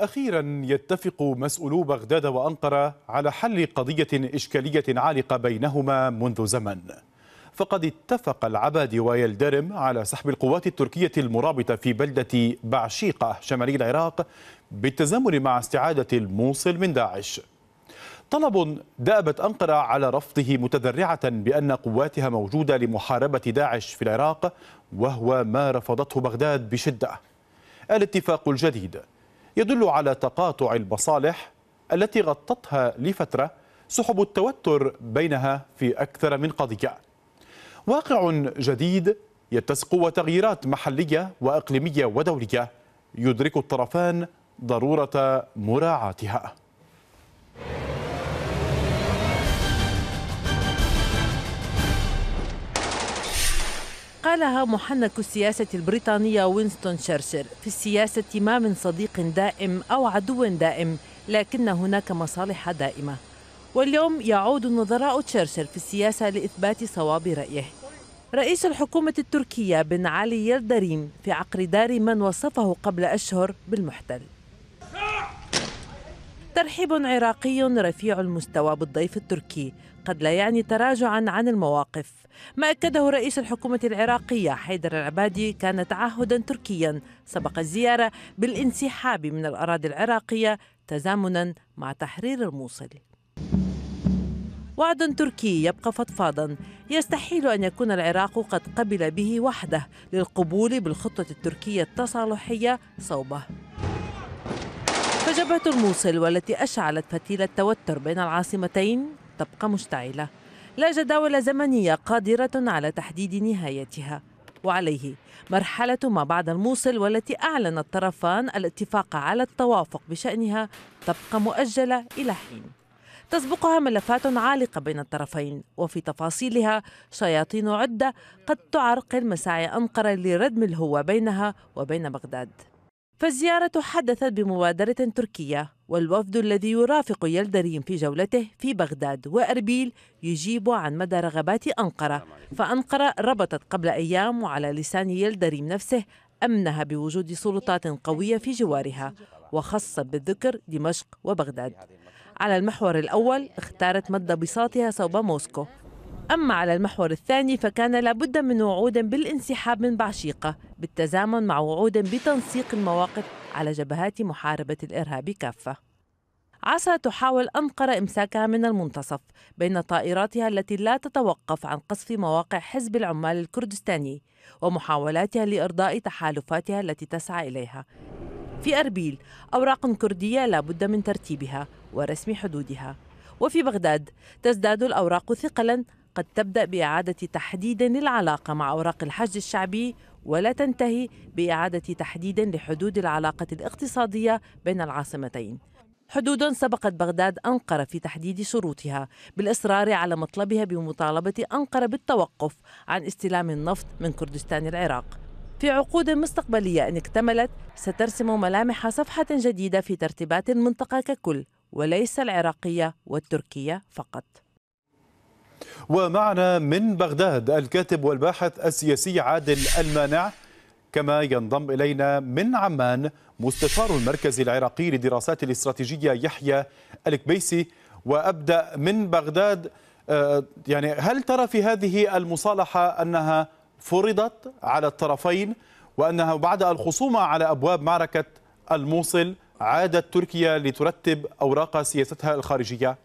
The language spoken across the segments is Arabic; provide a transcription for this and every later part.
أخيرا يتفق مسؤولو بغداد وأنقرة على حل قضية إشكالية عالقة بينهما منذ زمن فقد اتفق العبادي ويلدرم على سحب القوات التركية المرابطة في بلدة بعشيقة شمالي العراق بالتزامن مع استعادة الموصل من داعش طلب دأبت أنقرة على رفضه متذرعة بأن قواتها موجودة لمحاربة داعش في العراق وهو ما رفضته بغداد بشدة الاتفاق الجديد يدل على تقاطع المصالح التي غطتها لفتره سحب التوتر بينها في اكثر من قضيه. واقع جديد يتسق قوة محليه واقليميه ودوليه يدرك الطرفان ضروره مراعاتها. قالها محنك السياسة البريطانية وينستون شرشل في السياسة ما من صديق دائم أو عدو دائم لكن هناك مصالح دائمة واليوم يعود نظراء تشرشل في السياسة لإثبات صواب رأيه رئيس الحكومة التركية بن علي يلدريم في عقر دار من وصفه قبل أشهر بالمحتل ترحيب عراقي رفيع المستوى بالضيف التركي قد لا يعني تراجعا عن المواقف ما أكده رئيس الحكومة العراقية حيدر العبادي كان تعهدا تركيا سبق الزيارة بالانسحاب من الأراضي العراقية تزامنا مع تحرير الموصل وعد تركي يبقى فضفاضا يستحيل ان يكون العراق قد قبل به وحده للقبول بالخطه التركيه التصالحيه صوبه فجبهه الموصل والتي اشعلت فتيل التوتر بين العاصمتين تبقى مشتعلة لا جداول زمنية قادرة على تحديد نهايتها وعليه مرحلة ما بعد الموصل والتي أعلن الطرفان الاتفاق على التوافق بشأنها تبقى مؤجلة إلى حين تسبقها ملفات عالقة بين الطرفين وفي تفاصيلها شياطين عدة قد تعرقل مساعي أنقرة لردم الهوة بينها وبين بغداد فالزيارة حدثت بمبادرة تركية والوفد الذي يرافق يلدريم في جولته في بغداد وأربيل يجيب عن مدى رغبات أنقرة فأنقرة ربطت قبل أيام وعلى لسان يلدريم نفسه أمنها بوجود سلطات قوية في جوارها وخاصة بالذكر دمشق وبغداد على المحور الأول اختارت مد بساطها صوب موسكو أما على المحور الثاني فكان لابد من وعود بالانسحاب من بعشيقة بالتزامن مع وعود بتنسيق المواقف على جبهات محاربة الإرهاب كافة عسى تحاول أنقرة إمساكها من المنتصف بين طائراتها التي لا تتوقف عن قصف مواقع حزب العمال الكردستاني ومحاولاتها لإرضاء تحالفاتها التي تسعى إليها في أربيل أوراق كردية لا بد من ترتيبها ورسم حدودها وفي بغداد تزداد الأوراق ثقلا قد تبدأ بإعادة تحديد للعلاقة مع أوراق الحج الشعبي ولا تنتهي بإعادة تحديد لحدود العلاقة الاقتصادية بين العاصمتين حدود سبقت بغداد أنقرة في تحديد شروطها بالإصرار على مطلبها بمطالبة أنقرة بالتوقف عن استلام النفط من كردستان العراق في عقود مستقبلية إن اكتملت سترسم ملامح صفحة جديدة في ترتيبات المنطقة ككل وليس العراقية والتركية فقط ومعنا من بغداد الكاتب والباحث السياسي عادل المانع كما ينضم إلينا من عمان مستشار المركز العراقي للدراسات الاستراتيجية يحيى الكبيسي وأبدأ من بغداد آه، يعني هل ترى في هذه المصالحة أنها فرضت على الطرفين وأنها بعد الخصومة على أبواب معركة الموصل عادت تركيا لترتب أوراق سياستها الخارجية؟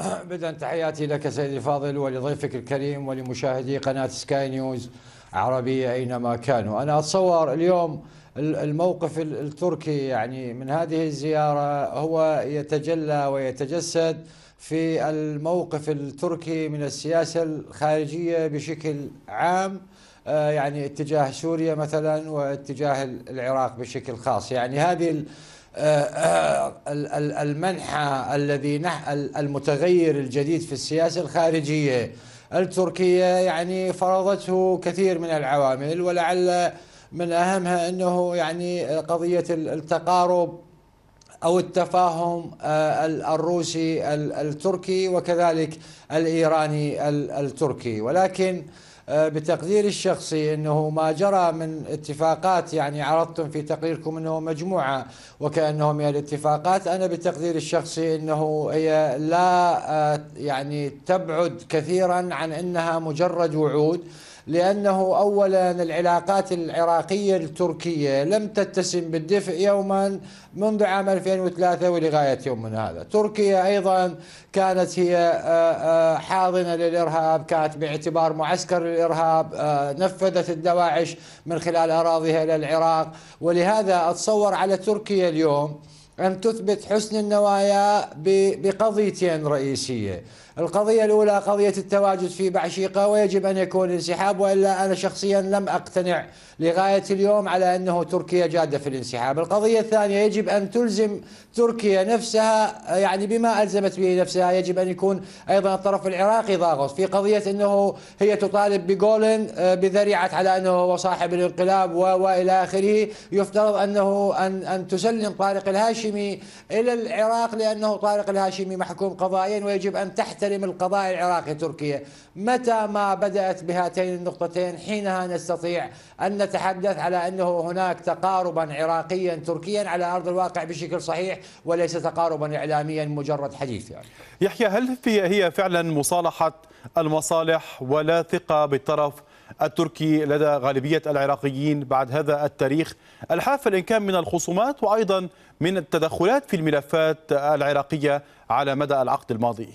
بدأ تحياتي لك سيدي الفاضل ولضيفك الكريم ولمشاهدي قناة سكاي نيوز عربية أينما كانوا أنا أتصور اليوم الموقف التركي يعني من هذه الزيارة هو يتجلى ويتجسد في الموقف التركي من السياسة الخارجية بشكل عام آه، يعني اتجاه سوريا مثلا واتجاه العراق بشكل خاص يعني هذه آه، آه، المنحة الذي المتغير الجديد في السياسة الخارجية التركية يعني فرضته كثير من العوامل ولعل من أهمها أنه يعني قضية التقارب او التفاهم الروسي التركي وكذلك الايراني التركي ولكن آه، بتقدير الشخصي انه ما جرى من اتفاقات يعني عرضتم في تقريركم انه مجموعه وكانه من الاتفاقات انا بتقدير الشخصي انه هي لا آه، يعني تبعد كثيرا عن انها مجرد وعود لأنه أولا العلاقات العراقية التركية لم تتسم بالدفء يوما منذ عام 2003 ولغاية يومنا هذا تركيا أيضا كانت هي آه، آه، حاضنة للإرهاب كانت باعتبار معسكر للإرهاب آه، نفذت الدواعش من خلال أراضيها إلى العراق ولهذا أتصور على تركيا اليوم أن تثبت حسن النوايا بقضيتين رئيسية القضية الأولى قضية التواجد في بعشيقة ويجب أن يكون انسحاب وإلا أنا شخصيا لم أقتنع لغاية اليوم على أنه تركيا جادة في الانسحاب القضية الثانية يجب أن تلزم تركيا نفسها يعني بما ألزمت به نفسها يجب أن يكون أيضا الطرف العراقي ضاغط في قضية أنه هي تطالب بجولن آه، بذريعة على أنه هو صاحب الانقلاب وإلى آخره يفترض أنه أن أن تسلم طارق الهاشمي إلى العراق لأنه طارق الهاشمي محكوم قضائيا ويجب أن تحت تحترم القضاء العراقي تركيا متى ما بدأت بهاتين النقطتين حينها نستطيع أن نتحدث على أنه هناك تقاربا عراقيا تركيا على أرض الواقع بشكل صحيح وليس تقاربا إعلاميا مجرد حديث يعني. يحيى هل في هي فعلا مصالحة المصالح ولا ثقة بالطرف التركي لدى غالبية العراقيين بعد هذا التاريخ الحافل إن كان من الخصومات وأيضا من التدخلات في الملفات العراقية على مدى العقد الماضي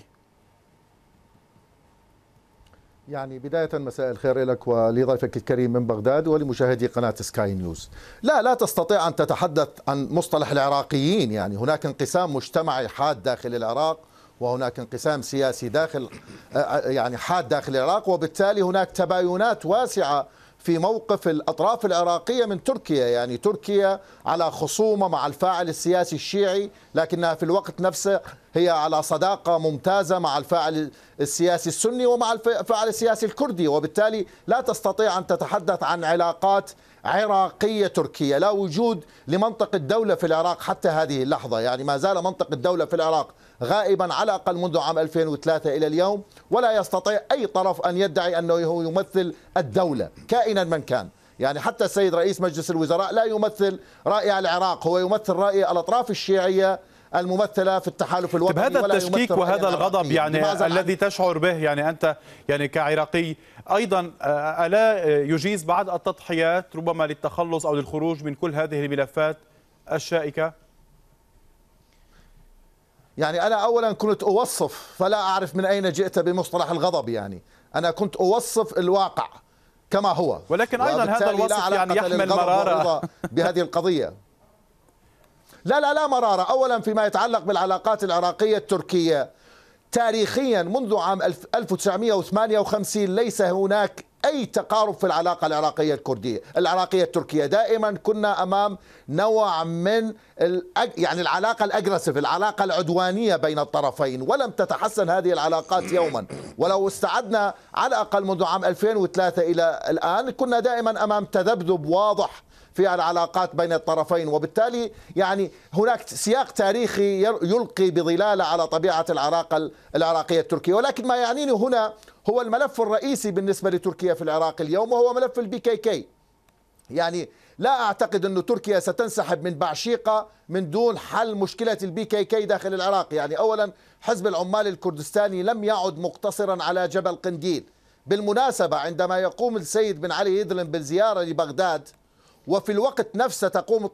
يعني بداية مساء الخير لك ولضيفك الكريم من بغداد ولمشاهدي قناة سكاي نيوز لا لا تستطيع أن تتحدث عن مصطلح العراقيين يعني هناك انقسام مجتمعي حاد داخل العراق وهناك انقسام سياسي داخل آه، آه، يعني حاد داخل العراق وبالتالي هناك تباينات واسعة في موقف الأطراف العراقية من تركيا يعني تركيا على خصومة مع الفاعل السياسي الشيعي لكنها في الوقت نفسه هي على صداقة ممتازة مع الفاعل السياسي السني ومع الفاعل السياسي الكردي وبالتالي لا تستطيع أن تتحدث عن علاقات عراقية تركية لا وجود لمنطق الدولة في العراق حتى هذه اللحظة يعني ما زال منطق الدولة في العراق غائبا على الأقل منذ عام 2003 إلى اليوم ولا يستطيع أي طرف أن يدعي أنه يمثل الدولة كائنا من كان يعني حتى السيد رئيس مجلس الوزراء لا يمثل رأي العراق هو يمثل رأي الأطراف الشيعية الممثله في التحالف الوطني طيب هذا التشكيك وهذا الغضب يعني الذي تشعر به يعني انت يعني كعراقي أيضا آه، ألا يجيز بعض التضحيات ربما للتخلص أو للخروج من كل هذه الملفات الشائكة يعني أنا أولا كنت أوصف فلا أعرف من أين جئت بمصطلح الغضب يعني أنا كنت أوصف الواقع كما هو ولكن أيضا هذا الوصف يعني يحمل مرارة بهذه القضية لا لا لا مرارة أولا فيما يتعلق بالعلاقات العراقية التركية تاريخيا منذ عام 1958 ليس هناك أي تقارب في العلاقة العراقية الكردية العراقية التركية دائما كنا أمام نوع من الأج... يعني العلاقة الأجرسيف العلاقة العدوانية بين الطرفين ولم تتحسن هذه العلاقات يوما ولو استعدنا على الأقل منذ عام 2003 إلى الآن كنا دائما أمام تذبذب واضح في العلاقات بين الطرفين وبالتالي يعني هناك سياق تاريخي يلقي بظلالة على طبيعة العلاقة العراقية التركية ولكن ما يعنيني هنا هو الملف الرئيسي بالنسبة لتركيا في العراق اليوم وهو ملف البي كي كي يعني لا أعتقد أن تركيا ستنسحب من بعشيقة من دون حل مشكلة البي كي كي داخل العراق يعني أولا حزب العمال الكردستاني لم يعد مقتصرا على جبل قنديل بالمناسبة عندما يقوم السيد بن علي يدلم بالزيارة لبغداد وفي الوقت نفسه تقوم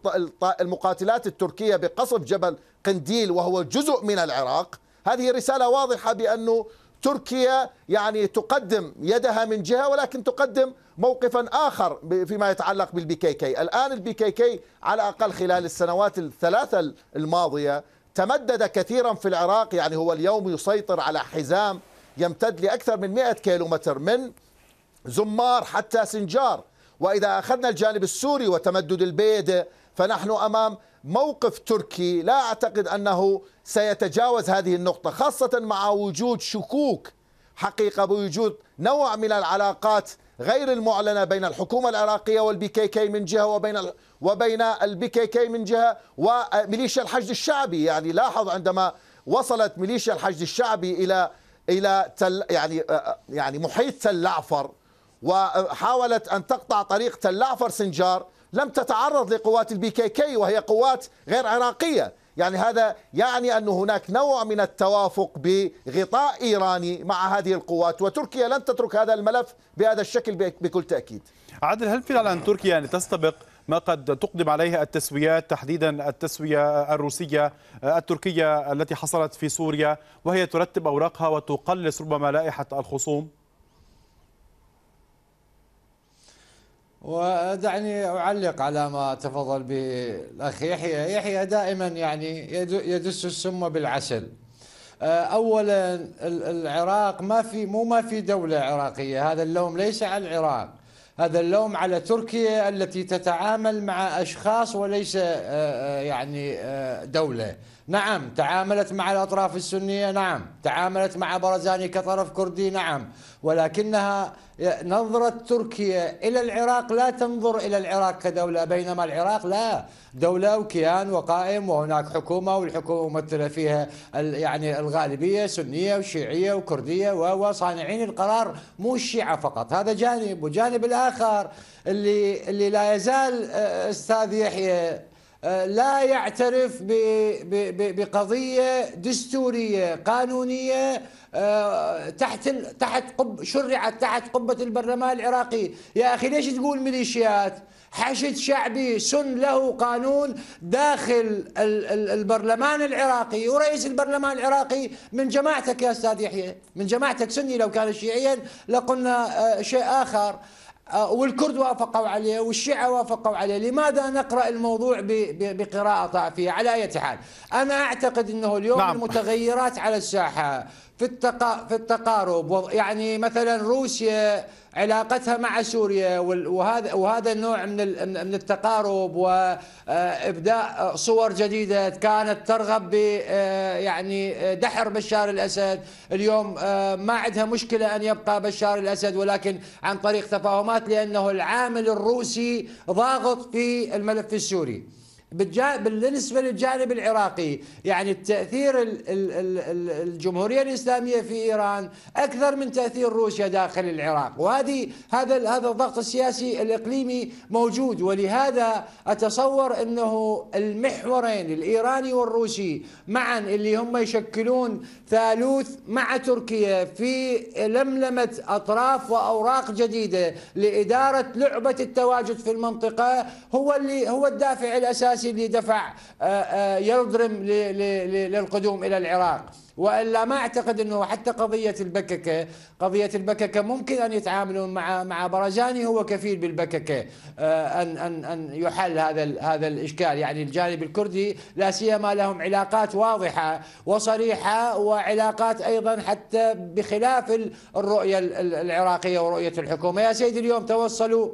المقاتلات التركية بقصف جبل قنديل وهو جزء من العراق هذه رسالة واضحة بأنه تركيا يعني تقدم يدها من جهة ولكن تقدم موقفا آخر فيما يتعلق بالبي كي كي الآن البي كي كي على أقل خلال السنوات الثلاثة الماضية تمدد كثيرا في العراق يعني هو اليوم يسيطر على حزام يمتد لأكثر من 100 كيلومتر من زمار حتى سنجار وإذا أخذنا الجانب السوري وتمدد البيد فنحن أمام موقف تركي لا أعتقد أنه سيتجاوز هذه النقطة خاصة مع وجود شكوك حقيقة بوجود نوع من العلاقات غير المعلنة بين الحكومة العراقية والبي كي كي من جهة وبين وبين البي كي كي من جهة وميليشيا الحشد الشعبي يعني لاحظ عندما وصلت ميليشيا الحشد الشعبي إلى إلى تل يعني آه، آه، يعني محيط تل العفر وحاولت أن تقطع طريق تلعفر سنجار لم تتعرض لقوات البي كي كي وهي قوات غير عراقية يعني هذا يعني أن هناك نوع من التوافق بغطاء إيراني مع هذه القوات وتركيا لن تترك هذا الملف بهذا الشكل بكل تأكيد عادل هل في تركيا يعني تستبق ما قد تقدم عليه التسويات تحديدا التسوية الروسية التركية التي حصلت في سوريا وهي ترتب أوراقها وتقلص ربما لائحة الخصوم ودعني أعلق على ما تفضل به الأخ يحيى يحيى دائما يعني يدس السم بالعسل آه، أولا العراق ما في مو ما في دولة عراقية هذا اللوم ليس على العراق هذا اللوم على تركيا التي تتعامل مع أشخاص وليس آه، آه، يعني دولة نعم تعاملت مع الأطراف السنية نعم تعاملت مع برزاني كطرف كردي نعم ولكنها نظرة تركيا إلى العراق لا تنظر إلى العراق كدولة بينما العراق لا دولة وكيان وقائم وهناك حكومة والحكومة ممثلة فيها يعني الغالبية سنية وشيعية وكردية وصانعين القرار مو الشيعة فقط هذا جانب وجانب الآخر اللي, اللي لا يزال آه، أستاذ يحيى آه، لا يعترف بقضية دستورية قانونية آه، تحت تحت قب شرعت تحت قبة البرلمان العراقي يا أخي ليش تقول ميليشيات حشد شعبي سن له قانون داخل البرلمان العراقي ورئيس البرلمان العراقي من جماعتك يا أستاذ يحيى من جماعتك سني لو كان شيعيا لقلنا آه، شيء آخر آه، والكرد وافقوا عليه والشيعة وافقوا عليه لماذا نقرأ الموضوع بقراءة طائفية على أي حال أنا أعتقد أنه اليوم نعم. المتغيرات على الساحة في, في التقارب يعني مثلا روسيا علاقتها مع سوريا وهذا وهذا النوع من من التقارب وابداء آه، صور جديده كانت ترغب ب آه، يعني آه، دحر بشار الاسد اليوم ما عندها مشكله ان يبقى بشار الاسد ولكن عن طريق تفاهمات لانه العامل الروسي ضاغط في الملف السوري بالنسبة للجانب العراقي يعني التأثير الجمهورية الإسلامية في إيران أكثر من تأثير روسيا داخل العراق وهذه هذا هذا الضغط السياسي الإقليمي موجود ولهذا أتصور أنه المحورين الإيراني والروسي معا اللي هم يشكلون ثالوث مع تركيا في لملمة أطراف وأوراق جديدة لإدارة لعبة التواجد في المنطقة هو اللي هو الدافع الأساسي الفرنسي اللي دفع آه، آه، يلضرم للقدوم الى العراق والا ما اعتقد انه حتى قضيه البككه قضيه البككه ممكن ان يتعاملون مع مع برجاني هو كفيل بالبككه آه، ان ان ان يحل هذا هذا الاشكال يعني الجانب الكردي لا سيما لهم علاقات واضحه وصريحه وعلاقات ايضا حتى بخلاف الرؤيه العراقيه ورؤيه الحكومه يا سيدي اليوم توصلوا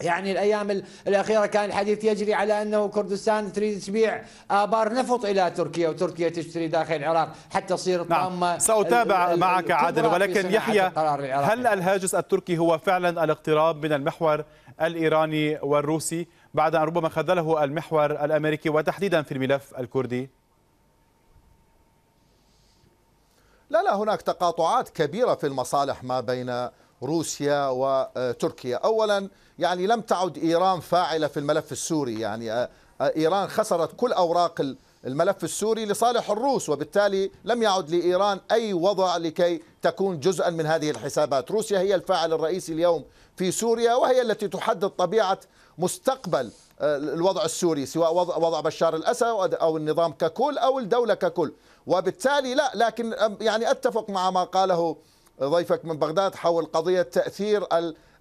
يعني الايام الاخيره كان الحديث يجري على انه كردستان تريد تبيع ابار نفط الى تركيا وتركيا تشتري داخل العراق حتى تصير الطامه نعم. ساتابع معك عادل ولكن يحيى هل الهاجس التركي هو فعلا الاقتراب من المحور الايراني والروسي بعد ان ربما خذله المحور الامريكي وتحديدا في الملف الكردي؟ لا لا هناك تقاطعات كبيره في المصالح ما بين روسيا وتركيا أولا يعني لم تعد إيران فاعلة في الملف السوري يعني آه، آه، إيران خسرت كل أوراق الملف السوري لصالح الروس وبالتالي لم يعد لإيران أي وضع لكي تكون جزءا من هذه الحسابات روسيا هي الفاعل الرئيسي اليوم في سوريا وهي التي تحدد طبيعة مستقبل آه، الوضع السوري سواء وضع بشار الأسد أو النظام ككل أو الدولة ككل وبالتالي لا لكن يعني أتفق مع ما قاله ضيفك من بغداد حول قضية تأثير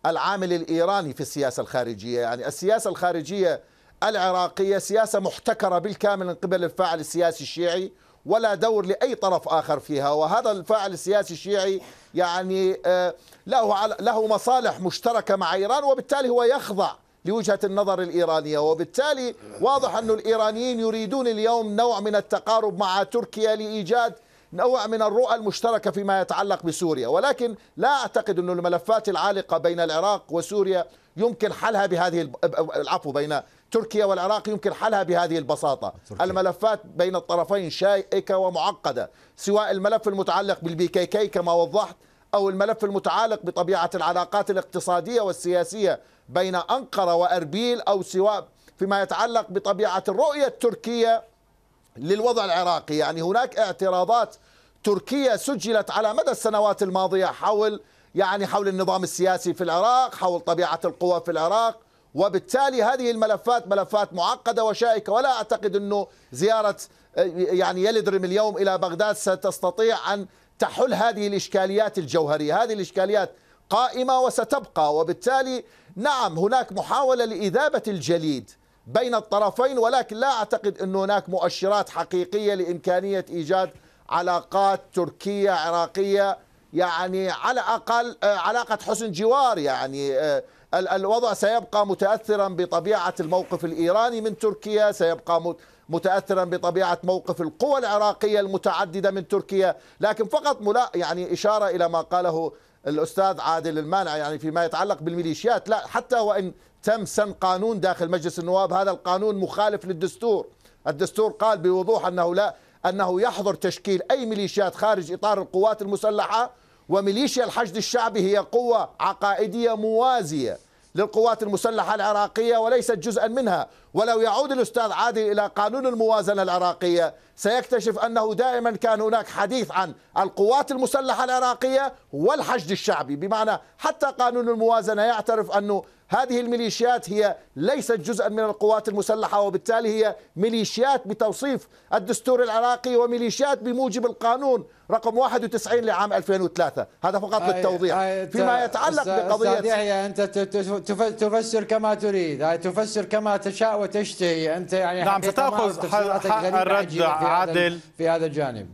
العامل الإيراني في السياسة الخارجية يعني السياسة الخارجية العراقية سياسة محتكرة بالكامل من قبل الفاعل السياسي الشيعي ولا دور لأي طرف آخر فيها وهذا الفاعل السياسي الشيعي يعني آه، له, له مصالح مشتركة مع إيران وبالتالي هو يخضع لوجهة النظر الإيرانية وبالتالي واضح أن الإيرانيين يريدون اليوم نوع من التقارب مع تركيا لإيجاد نوع من الرؤى المشتركة فيما يتعلق بسوريا ولكن لا أعتقد أن الملفات العالقة بين العراق وسوريا يمكن حلها بهذه العفو بين تركيا والعراق يمكن حلها بهذه البساطة تركيا. الملفات بين الطرفين شائكة ومعقدة سواء الملف المتعلق بالبي كي كي كما وضحت أو الملف المتعلق بطبيعة العلاقات الاقتصادية والسياسية بين أنقرة وأربيل أو سواء فيما يتعلق بطبيعة الرؤية التركية للوضع العراقي يعني هناك اعتراضات تركيا سجلت على مدى السنوات الماضية حول يعني حول النظام السياسي في العراق حول طبيعة القوى في العراق وبالتالي هذه الملفات ملفات معقدة وشائكة ولا أعتقد أنه زيارة يعني يلدرم اليوم إلى بغداد ستستطيع أن تحل هذه الإشكاليات الجوهرية هذه الإشكاليات قائمة وستبقى وبالتالي نعم هناك محاولة لإذابة الجليد بين الطرفين ولكن لا أعتقد أن هناك مؤشرات حقيقية لإمكانية إيجاد علاقات تركية عراقية يعني على أقل آه، علاقة حسن جوار يعني آه، الوضع سيبقى متأثرا بطبيعة الموقف الإيراني من تركيا سيبقى متأثرا بطبيعة موقف القوى العراقية المتعددة من تركيا لكن فقط ملا يعني إشارة إلى ما قاله الأستاذ عادل المانع يعني فيما يتعلق بالميليشيات لا حتى وإن تم سن قانون داخل مجلس النواب هذا القانون مخالف للدستور الدستور قال بوضوح أنه لا أنه يحظر تشكيل أي ميليشيات خارج إطار القوات المسلحة وميليشيا الحشد الشعبي هي قوة عقائدية موازية للقوات المسلحة العراقية وليست جزءا منها ولو يعود الأستاذ عادل إلى قانون الموازنة العراقية سيكتشف أنه دائما كان هناك حديث عن القوات المسلحة العراقية والحشد الشعبي بمعنى حتى قانون الموازنة يعترف أنه هذه الميليشيات هي ليست جزءا من القوات المسلحة وبالتالي هي ميليشيات بتوصيف الدستور العراقي وميليشيات بموجب القانون رقم 91 لعام 2003 هذا فقط هاي للتوضيح هاي فيما يتعلق بقضية يحيى أنت تفسر كما تريد تفسر كما تشاء وتشتهي أنت يعني نعم ستأخذ حق الرد عادل في هذا الجانب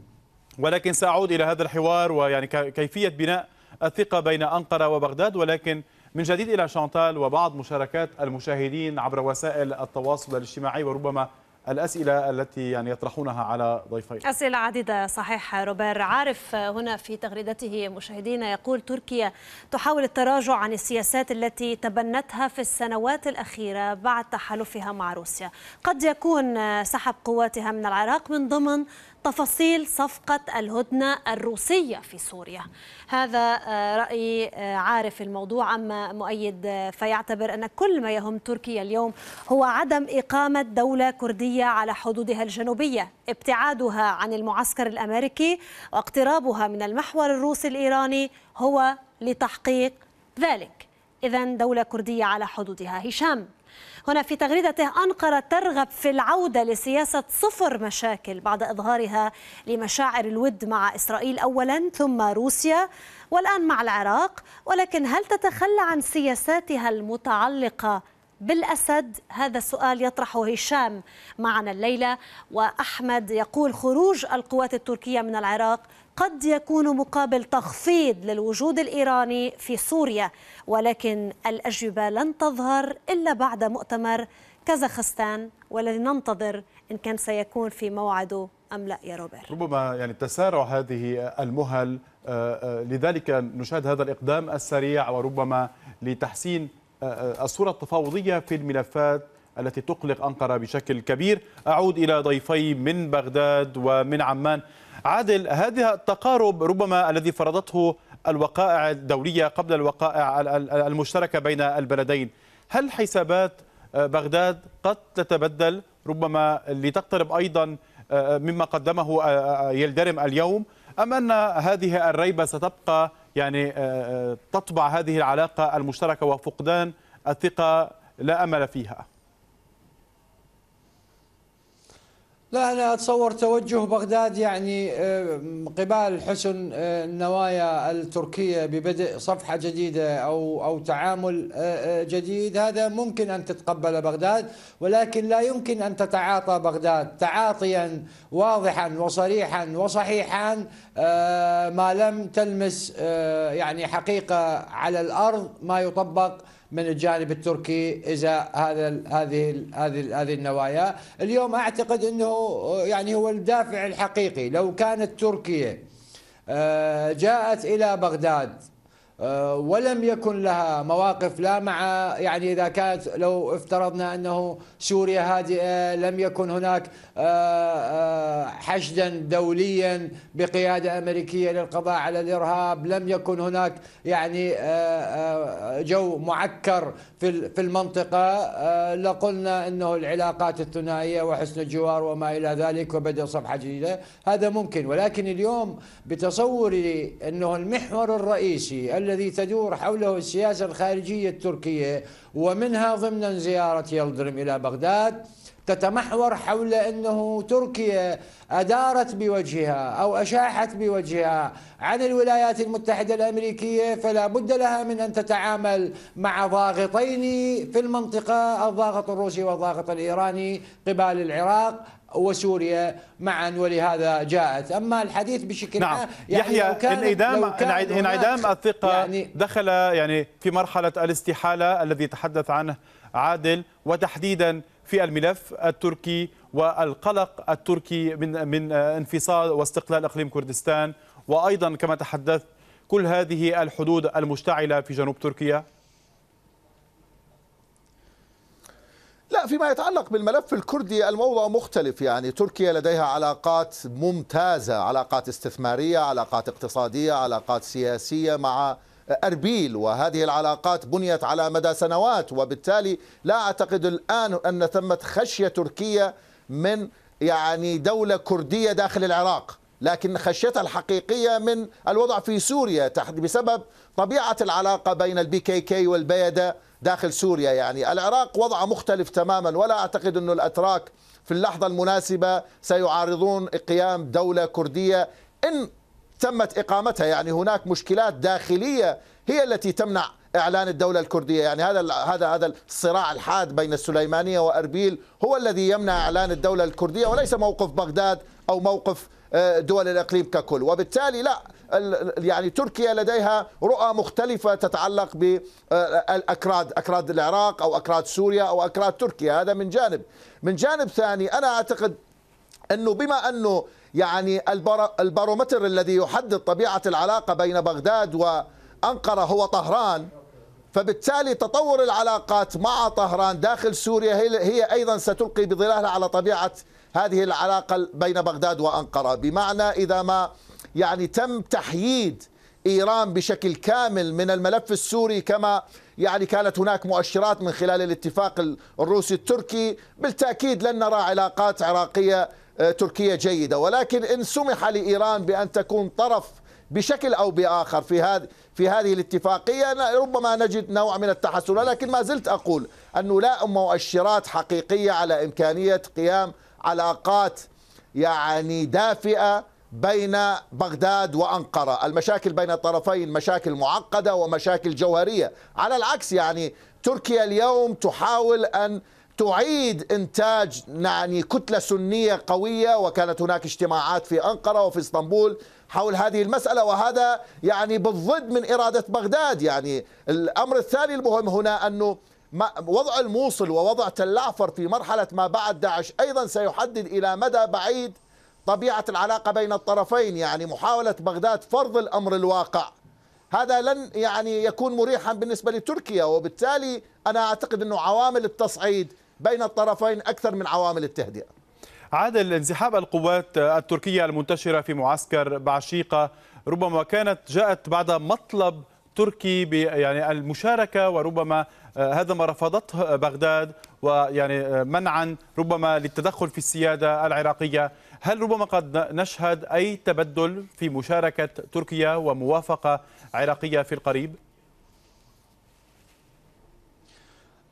ولكن سأعود إلى هذا الحوار ويعني كيفية بناء الثقة بين أنقرة وبغداد ولكن من جديد إلى شانتال وبعض مشاركات المشاهدين عبر وسائل التواصل الاجتماعي وربما الأسئلة التي يعني يطرحونها على ضيفي أسئلة عديدة صحيح روبير عارف هنا في تغريدته مشاهدينا يقول تركيا تحاول التراجع عن السياسات التي تبنتها في السنوات الأخيرة بعد تحالفها مع روسيا قد يكون سحب قواتها من العراق من ضمن تفاصيل صفقة الهدنة الروسية في سوريا هذا آه، رأي آه، عارف الموضوع أما مؤيد آه، فيعتبر أن كل ما يهم تركيا اليوم هو عدم إقامة دولة كردية على حدودها الجنوبية ابتعادها عن المعسكر الأمريكي واقترابها من المحور الروسي الإيراني هو لتحقيق ذلك إذا دولة كردية على حدودها هشام هنا في تغريدته أنقرة ترغب في العودة لسياسة صفر مشاكل بعد إظهارها لمشاعر الود مع إسرائيل أولا ثم روسيا والآن مع العراق ولكن هل تتخلى عن سياساتها المتعلقة بالأسد هذا السؤال يطرحه هشام معنا الليلة وأحمد يقول خروج القوات التركية من العراق قد يكون مقابل تخفيض للوجود الإيراني في سوريا ولكن الأجوبة لن تظهر إلا بعد مؤتمر كازاخستان والذي ننتظر إن كان سيكون في موعده أم لا يا روبرت ربما يعني تسارع هذه المهل آه، آه، لذلك نشاهد هذا الإقدام السريع وربما لتحسين آه، الصورة التفاوضية في الملفات التي تقلق أنقرة بشكل كبير أعود إلى ضيفي من بغداد ومن عمان عادل هذا التقارب ربما الذي فرضته الوقائع الدولية قبل الوقائع المشتركة بين البلدين هل حسابات آه، بغداد قد تتبدل ربما لتقترب أيضا آه، آه، مما قدمه يلدرم اليوم أم أن هذه الريبة ستبقى يعني تطبع هذه العلاقة المشتركة وفقدان الثقة لا أمل فيها لا أنا أتصور توجه بغداد يعني آه، قبال حسن آه، النوايا التركية ببدء صفحة جديدة أو أو تعامل آه، جديد هذا ممكن أن تتقبل بغداد ولكن لا يمكن أن تتعاطى بغداد تعاطيا واضحا وصريحا وصحيحا ما لم تلمس يعني حقيقة على الأرض ما يطبق من الجانب التركي اذا هذا هذه هذه هذه النوايا اليوم اعتقد انه يعني هو الدافع الحقيقي لو كانت تركيا آه، جاءت الى بغداد آه، ولم يكن لها مواقف لا مع يعني اذا كانت لو افترضنا انه سوريا هادئه لم يكن هناك آه، حشدا دوليا بقياده امريكيه للقضاء على الارهاب، لم يكن هناك يعني جو معكر في في المنطقه آه، لقلنا انه العلاقات الثنائيه وحسن الجوار وما الى ذلك وبدأ صفحه جديده هذا ممكن ولكن اليوم بتصوري انه المحور الرئيسي الذي تدور حوله السياسه الخارجيه التركيه ومنها ضمن زياره يلدرم الى بغداد تتمحور حول انه تركيا ادارت بوجهها او اشاحت بوجهها عن الولايات المتحده الامريكيه فلا بد لها من ان تتعامل مع ضاغطين في المنطقه الضاغط الروسي والضاغط الايراني قبال العراق وسوريا معا ولهذا جاءت اما الحديث بشكل نعم. يعني يحيى انعدام انعدام الثقه يعني دخل يعني في مرحله الاستحاله الذي تحدث عنه عادل وتحديدا في الملف التركي والقلق التركي من من آه، انفصال واستقلال اقليم كردستان وايضا كما تحدثت كل هذه الحدود المشتعله في جنوب تركيا؟ لا فيما يتعلق بالملف الكردي الموضوع مختلف يعني تركيا لديها علاقات ممتازة علاقات استثمارية علاقات اقتصادية علاقات سياسية مع أربيل وهذه العلاقات بنيت على مدى سنوات وبالتالي لا أعتقد الآن أن ثمة خشية تركية من يعني دولة كردية داخل العراق لكن خشيتها الحقيقية من الوضع في سوريا تحت بسبب طبيعة العلاقة بين البي كي كي والبيدة داخل سوريا يعني العراق وضعه مختلف تماما ولا أعتقد أن الأتراك في اللحظة المناسبة سيعارضون قيام دولة كردية إن تمت إقامتها يعني هناك مشكلات داخلية هي التي تمنع إعلان الدولة الكردية يعني هذا هذا هذا الصراع الحاد بين السليمانية وأربيل هو الذي يمنع إعلان الدولة الكردية وليس موقف بغداد أو موقف آه، دول الإقليم ككل وبالتالي لا يعني تركيا لديها رؤى مختلفة تتعلق بالأكراد آه، أكراد العراق أو أكراد سوريا أو أكراد تركيا هذا من جانب من جانب ثاني أنا أعتقد أنه بما أنه يعني البارومتر الذي يحدد طبيعة العلاقة بين بغداد وأنقرة هو طهران فبالتالي تطور العلاقات مع طهران داخل سوريا هي أيضا ستلقي بظلالها على طبيعة هذه العلاقة بين بغداد وأنقرة بمعنى إذا ما يعني تم تحييد إيران بشكل كامل من الملف السوري كما يعني كانت هناك مؤشرات من خلال الاتفاق الروسي التركي بالتأكيد لن نرى علاقات عراقية آه، تركيا جيدة ولكن إن سمح لإيران بأن تكون طرف بشكل أو بآخر في هذه في هذه الاتفاقية ربما نجد نوع من التحسن ولكن ما زلت أقول أنه لا مؤشرات حقيقية على إمكانية قيام علاقات يعني دافئة بين بغداد وأنقرة المشاكل بين الطرفين مشاكل معقدة ومشاكل جوهرية على العكس يعني تركيا اليوم تحاول أن تعيد انتاج يعني كتله سنيه قويه وكانت هناك اجتماعات في انقره وفي اسطنبول حول هذه المساله وهذا يعني بالضد من اراده بغداد يعني الامر الثاني المهم هنا انه وضع الموصل ووضع تل في مرحله ما بعد داعش ايضا سيحدد الى مدى بعيد طبيعه العلاقه بين الطرفين يعني محاوله بغداد فرض الامر الواقع هذا لن يعني يكون مريحا بالنسبه لتركيا وبالتالي انا اعتقد انه عوامل التصعيد بين الطرفين أكثر من عوامل التهدئة عادل انسحاب القوات التركية المنتشرة في معسكر بعشيقة ربما كانت جاءت بعد مطلب تركي يعني المشاركة وربما آه، هذا ما رفضته بغداد ويعني آه، منعا ربما للتدخل في السيادة العراقية هل ربما قد نشهد أي تبدل في مشاركة تركيا وموافقة عراقية في القريب؟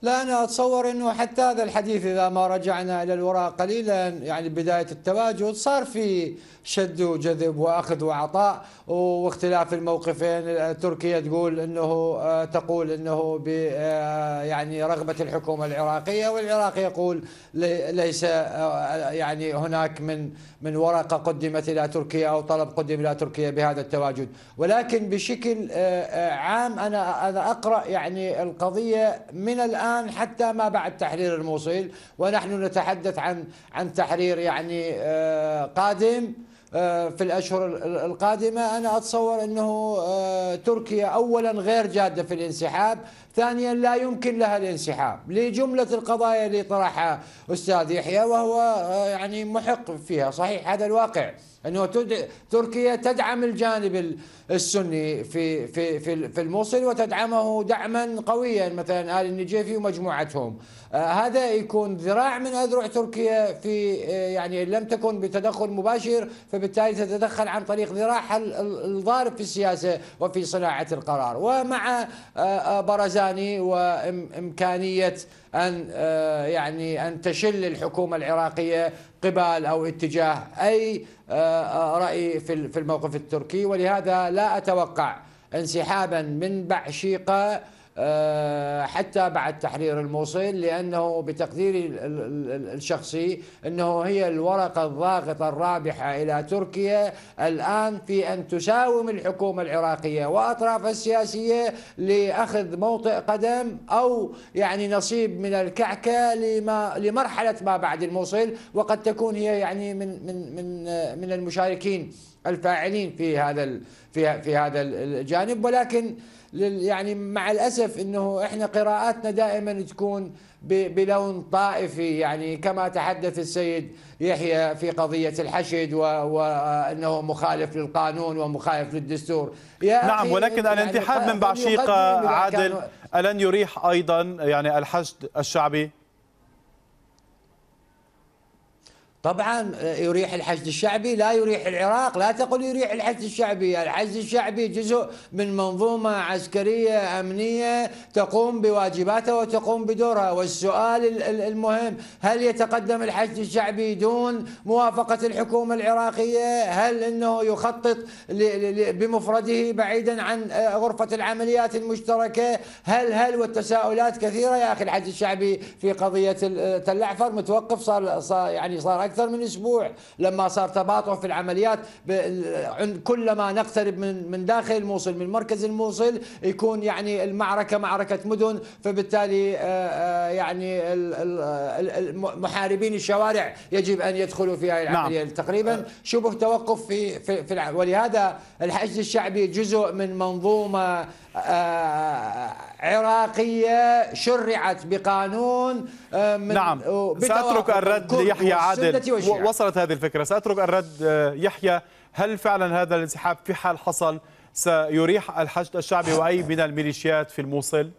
لا أنا أتصور أنه حتى هذا الحديث إذا ما رجعنا إلى الوراء قليلا يعني بداية التواجد صار في شد وجذب وأخذ وعطاء واختلاف الموقفين تركيا تقول أنه تقول أنه يعني رغبة الحكومة العراقية والعراق يقول ليس يعني هناك من من ورقة قدمت إلى تركيا أو طلب قدم إلى تركيا بهذا التواجد ولكن بشكل عام أنا أنا أقرأ يعني القضية من الآن الآن حتى ما بعد تحرير الموصل ونحن نتحدث عن عن تحرير يعني آه، قادم آه، في الأشهر القادمة أنا أتصور أنه آه، تركيا أولا غير جادة في الانسحاب ثانيا لا يمكن لها الانسحاب لجملة القضايا اللي طرحها أستاذ يحيى وهو يعني محق فيها صحيح هذا الواقع انه تركيا تدعم الجانب السني في في في في الموصل وتدعمه دعما قويا مثلا ال النجيفي ومجموعتهم آه، هذا يكون ذراع من اذرع تركيا في آه، يعني لم تكن بتدخل مباشر فبالتالي تتدخل عن طريق ذراعها الضارب في السياسه وفي صناعه القرار ومع آه، برزاني وامكانيه أن آه، يعني أن تشل الحكومة العراقية قبال أو اتجاه أي آه، آه، رأي في الموقف التركي ولهذا لا أتوقع انسحابا من بعشيقه آه، حتى بعد تحرير الموصل لأنه بتقديري الشخصي أنه هي الورقة الضاغطة الرابحة إلى تركيا الآن في أن تساوم الحكومة العراقية وأطراف السياسية لأخذ موطئ قدم أو يعني نصيب من الكعكة لما لمرحلة ما بعد الموصل وقد تكون هي يعني من من من من المشاركين الفاعلين في هذا في هذا الجانب ولكن يعني مع الاسف انه احنا قراءاتنا دائما تكون بلون طائفي يعني كما تحدث السيد يحيى في قضيه الحشد وانه مخالف للقانون ومخالف للدستور يا نعم ولكن يعني الانتحاب من بعشيقه عادل الن يريح ايضا يعني الحشد الشعبي طبعا آه، يريح الحشد الشعبي لا يريح العراق لا تقل يريح الحشد الشعبي الحشد الشعبي جزء من منظومة عسكرية أمنية تقوم بواجباتها وتقوم بدورها والسؤال المهم هل يتقدم الحشد الشعبي دون موافقة الحكومة العراقية هل أنه يخطط بمفرده بعيدا عن آه، غرفة العمليات المشتركة هل هل والتساؤلات كثيرة يا أخي الحشد الشعبي في قضية آه، تلعفر متوقف صار, صار يعني صار أكثر اكثر من اسبوع لما صار تباطؤ في العمليات كلما نقترب من من داخل الموصل من مركز الموصل يكون يعني المعركه معركه مدن فبالتالي آه، آه، يعني محاربين الشوارع يجب ان يدخلوا في هذه نعم. العمليه نعم. تقريبا آه. شبه توقف في في, في ولهذا الحشد الشعبي جزء من منظومه آه، عراقية شرعت بقانون آه، من نعم سأترك الرد ليحيى عادل وصلت هذه الفكرة سأترك الرد آه، يحيى هل فعلا هذا الانسحاب في حال حصل سيريح الحشد الشعبي وأي من الميليشيات في الموصل؟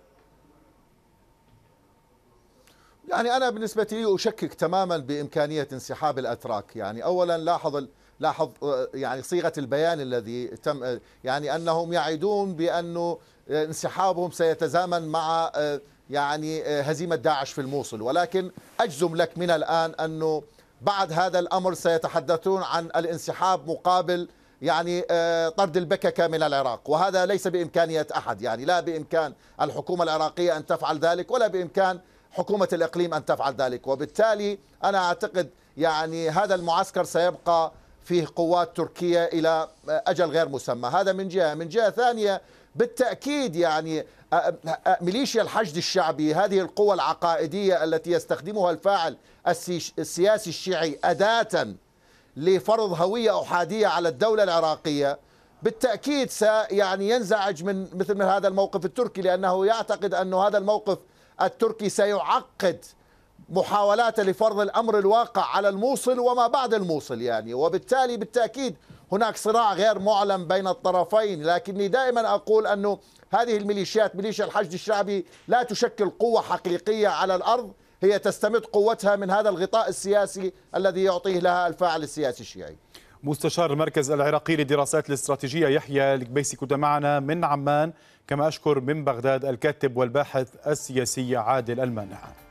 يعني أنا بالنسبة لي أشكك تماما بإمكانية انسحاب الأتراك يعني أولا لاحظ لاحظ آه، يعني صيغة البيان الذي تم آه، يعني أنهم يعدون بأنه آه، انسحابهم سيتزامن مع يعني هزيمة داعش في الموصل ولكن أجزم لك من الآن أنه بعد هذا الأمر سيتحدثون عن الانسحاب مقابل يعني طرد البككة من العراق وهذا ليس بإمكانية أحد يعني لا بإمكان الحكومة العراقية أن تفعل ذلك ولا بإمكان حكومة الإقليم أن تفعل ذلك وبالتالي أنا أعتقد يعني هذا المعسكر سيبقى فيه قوات تركية إلى أجل غير مسمى هذا من جهة من جهة ثانية بالتأكيد يعني ميليشيا الحشد الشعبي هذه القوى العقائدية التي يستخدمها الفاعل السياسي الشيعي أداة لفرض هوية أحادية على الدولة العراقية بالتأكيد يعني ينزعج من مثل من هذا الموقف التركي لأنه يعتقد أن هذا الموقف التركي سيعقد محاولات لفرض الأمر الواقع على الموصل وما بعد الموصل يعني وبالتالي بالتأكيد هناك صراع غير معلن بين الطرفين لكني دائما أقول أنه هذه الميليشيات ميليشيا الحشد الشعبي لا تشكل قوة حقيقية على الأرض هي تستمد قوتها من هذا الغطاء السياسي الذي يعطيه لها الفاعل السياسي الشيعي مستشار المركز العراقي للدراسات الاستراتيجية يحيى الكبيسي كنت معنا من عمان كما أشكر من بغداد الكاتب والباحث السياسي عادل المانع